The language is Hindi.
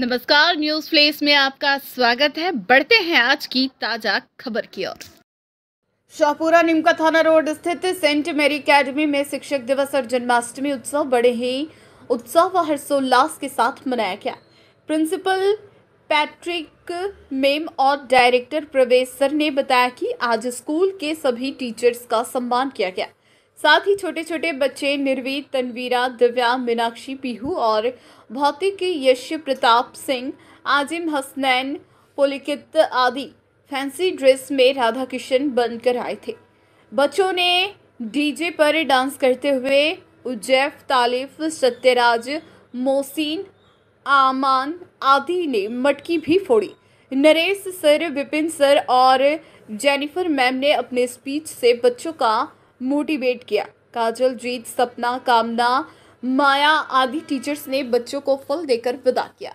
नमस्कार न्यूज प्लेस में आपका स्वागत है बढ़ते हैं आज की ताजा खबर की ओर शाहपुरा निमका थाना रोड स्थित सेंट मेरी एकेडमी में शिक्षक दिवस और जन्माष्टमी उत्सव बड़े ही उत्साह व हर्षोल्लास के साथ मनाया गया प्रिंसिपल पैट्रिक मेम और डायरेक्टर प्रवेश सर ने बताया कि आज स्कूल के सभी टीचर्स का सम्मान किया गया साथ ही छोटे छोटे बच्चे निर्वी तनवीरा दिव्या मीनाक्षी पीहू और भौतिक यश प्रताप सिंह आजिम हसनैन पुलिकित आदि फैंसी ड्रेस में राधा किशन बनकर आए थे बच्चों ने डीजे पर डांस करते हुए उज्जैफ तालिफ सत्यराज मोहसिन आमान आदि ने मटकी भी फोड़ी नरेश सर विपिन सर और जेनिफर मैम ने अपने स्पीच से बच्चों का मोटिवेट किया काजल जीत सपना कामना माया आदि टीचर्स ने बच्चों को फल देकर विदा किया